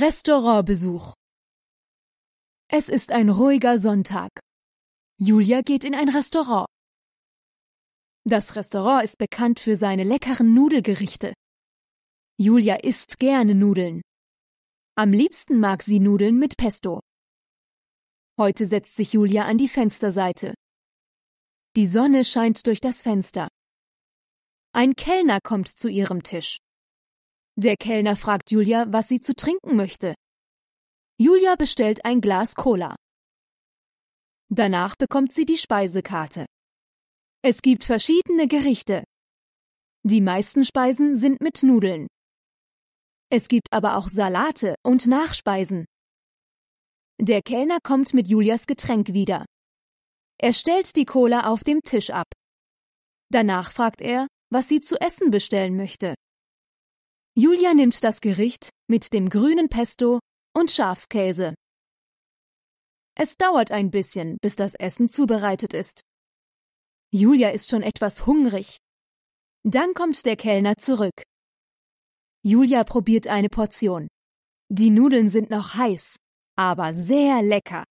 Restaurantbesuch. Es ist ein ruhiger Sonntag. Julia geht in ein Restaurant. Das Restaurant ist bekannt für seine leckeren Nudelgerichte. Julia isst gerne Nudeln. Am liebsten mag sie Nudeln mit Pesto. Heute setzt sich Julia an die Fensterseite. Die Sonne scheint durch das Fenster. Ein Kellner kommt zu ihrem Tisch. Der Kellner fragt Julia, was sie zu trinken möchte. Julia bestellt ein Glas Cola. Danach bekommt sie die Speisekarte. Es gibt verschiedene Gerichte. Die meisten Speisen sind mit Nudeln. Es gibt aber auch Salate und Nachspeisen. Der Kellner kommt mit Julias Getränk wieder. Er stellt die Cola auf dem Tisch ab. Danach fragt er, was sie zu essen bestellen möchte. Julia nimmt das Gericht mit dem grünen Pesto und Schafskäse. Es dauert ein bisschen, bis das Essen zubereitet ist. Julia ist schon etwas hungrig. Dann kommt der Kellner zurück. Julia probiert eine Portion. Die Nudeln sind noch heiß, aber sehr lecker.